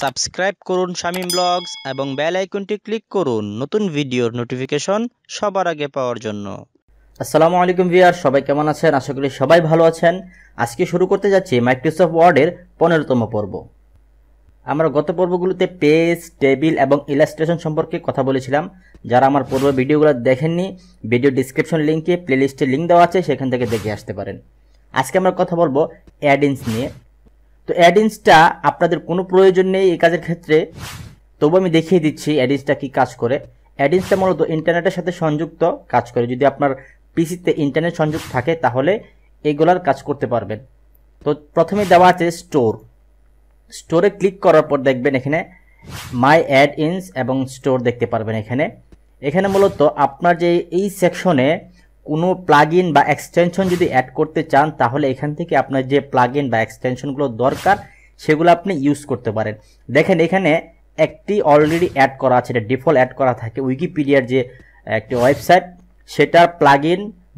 subscribe করুন Shamim blogs এবং bell আইকনটি ক্লিক করুন নতুন ভিডিওর নোটিফিকেশন সবার আগে পাওয়ার জন্য আসসালামু আলাইকুম ভিয়ার সবাই কেমন আছেন আশা করি সবাই ভালো আছেন আজকে শুরু করতে যাচ্ছি মাইক্রোসফট ওয়ার্ডের পনেরোতম পর্ব আমরা গত পর্বগুলোতে পেজ টেবিল এবং ইলাস্ট্রেশন সম্পর্কে কথা বলেছিলাম যারা আমার পূর্ব ভিডিওগুলো দেখেননি ভিডিও ডিসক্রিপশন লিঙ্কে প্লেলিস্টে লিঙ্ক দেওয়া আছে সেখান থেকে দেখে আসতে পারেন আজকে আমরা কথা বলবো অ্যাডিন্স নিয়ে তো অ্যাডিনসটা আপনাদের কোনো প্রয়োজন নেই এই কাজের ক্ষেত্রে তবু আমি দেখিয়ে দিচ্ছি অ্যাডিন্সটা কি কাজ করে অ্যাডিন্সটা মূলত ইন্টারনেটের সাথে সংযুক্ত কাজ করে যদি আপনার পিসিতে ইন্টারনেট সংযোগ থাকে তাহলে এগুলার কাজ করতে পারবেন তো প্রথমে দেওয়া আছে স্টোর স্টোরে ক্লিক করার পর দেখবেন এখানে মাই অ্যাড ইনস এবং স্টোর দেখতে পারবেন এখানে এখানে মূলত আপনার যে এই সেকশনে কোনো প্লাগ বা এক্সটেনশন যদি অ্যাড করতে চান তাহলে এখান থেকে আপনার যে প্লাগ বা এক্সটেনশনগুলো দরকার সেগুলো আপনি ইউজ করতে পারেন দেখেন এখানে একটি অলরেডি অ্যাড করা আছে এটা ডিফল্ট অ্যাড করা থাকে উইকিপিডিয়ার যে একটি ওয়েবসাইট সেটার প্লাগ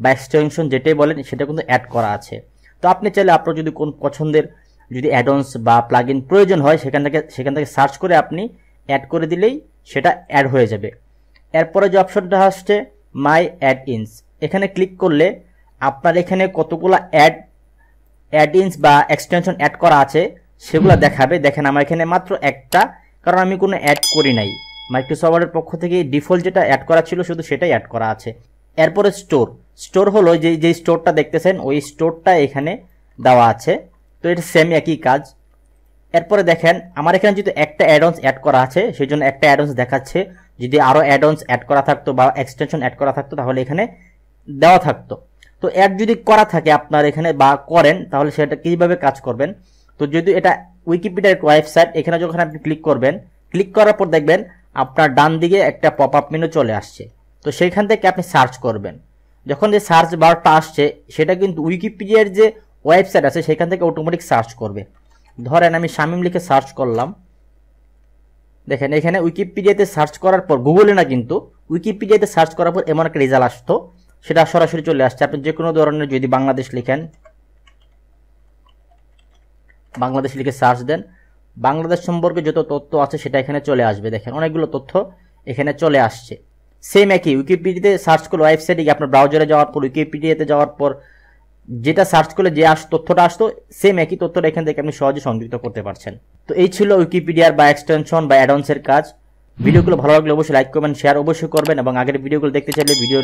বা এক্সটেনশন যেটাই বলেন সেটা কিন্তু অ্যাড করা আছে তো আপনি চাইলে আপনার যদি কোন পছন্দের যদি অ্যাডন্স বা প্লাগ প্রয়োজন হয় সেখান থেকে সেখান থেকে সার্চ করে আপনি অ্যাড করে দিলেই সেটা অ্যাড হয়ে যাবে এরপরে যে অপশনটা আসছে মাই অ্যাড ইনস এখানে ক্লিক করলে আপনার এখানে কতগুলো অ্যাড অ্যাড ইন্স বা এক্সটেনশন অ্যাড করা আছে সেগুলো দেখাবে দেখেন আমার এখানে মাত্র একটা কারণ আমি কোনো অ্যাড করি নাই মাইক্রোসফটের পক্ষ থেকে ডিফল্ট যেটা অ্যাড করা ছিল শুধু সেটাই অ্যাড করা আছে এরপরে স্টোর স্টোর হলো যে যে স্টোরটা দেখতেছেন ওই স্টোরটা এখানে দেওয়া আছে তো এটা সেম একই কাজ এরপরে দেখেন আমার এখানে যেহেতু একটা অ্যাডন্স অ্যাড করা আছে সেই জন্য একটা অ্যাডন্স দেখাচ্ছে যদি আরও অ্যাডন্স অ্যাড করা থাকতো বা এক্সটেনশন অ্যাড করা থাকতো তাহলে এখানে দেওয়া থাকতো তো অ্যাড যদি করা থাকে আপনার এখানে বা করেন তাহলে সেটা কীভাবে কাজ করবেন তো যদি এটা উইকিপিডিয়ার ওয়েবসাইট এখানে যখন আপনি ক্লিক করবেন ক্লিক করার পর দেখবেন আপনার ডান দিকে একটা পপ আপ মেনু চলে আসছে তো সেইখান থেকে আপনি সার্চ করবেন যখন যে সার্চ বারটা আসছে সেটা কিন্তু উইকিপিডিয়ার যে ওয়েবসাইট আছে সেখান থেকে অটোমেটিক সার্চ করবে ধরেন আমি শামিম লিখে সার্চ করলাম দেখেন এখানে উইকিপিডিয়াতে সার্চ করার পর গুগলে না কিন্তু উইকিপিডিয়াতে সার্চ করার পর এমন একটা রেজাল্ট আসতো সেটা সরাসরি চলে আসছে আপনি যে কোনো ধরনের যদি বাংলাদেশ লিখেন বাংলাদেশ লিখে সার্চ দেন বাংলাদেশ সম্পর্কে যত তথ্য আছে সেটা এখানে চলে আসবে দেখেন অনেকগুলো তথ্য এখানে চলে আসছে সেম একই উইকিপিডিয়াতে সার্চ করলে ওয়েবসাইটে গিয়ে আপনার ব্রাউজারে যাওয়ার পর উইকিপিডিয়াতে যাওয়ার পর যেটা সার্চ করলে যে আস তথ্যটা আসতো সেম একই তথ্যটা এখান থেকে আপনি সহজে সংযুক্ত করতে পারছেন তো এই ছিল উইকিপিডিয়ার বা এক্সটেনশন বা অ্যাডভান্সের কাজ ভিডিওগুলো ভালো লাগলে অবশ্যই লাইক করবেন শেয়ার অবশ্যই করবেন এবং আগের ভিডিওগুলো দেখতে চাইলে ভিডিও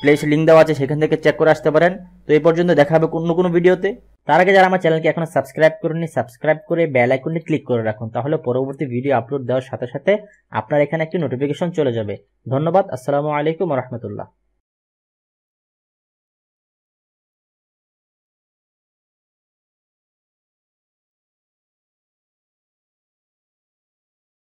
প্লেস লিঙ্ক দেওয়া আছে সেখান থেকে চেক করে আসতে পারেন তো এই পর্যন্ত দেখা হবে অন্য কোনো ভিডিওতে তার আগে যারা আমার চ্যানেলকে এখনো সাবস্ক্রাইব করেনি সাবস্ক্রাইব করে বেল আইকনটি ক্লিক করে রাখুন তাহলে পরবর্তী ভিডিও আপলোড দেওয়ার সাথে সাথে আপনার এখানে একটি নোটিফিকেশন চলে যাবে ধন্যবাদ আসসালামু আলাইকুম রহমতুল্লাহ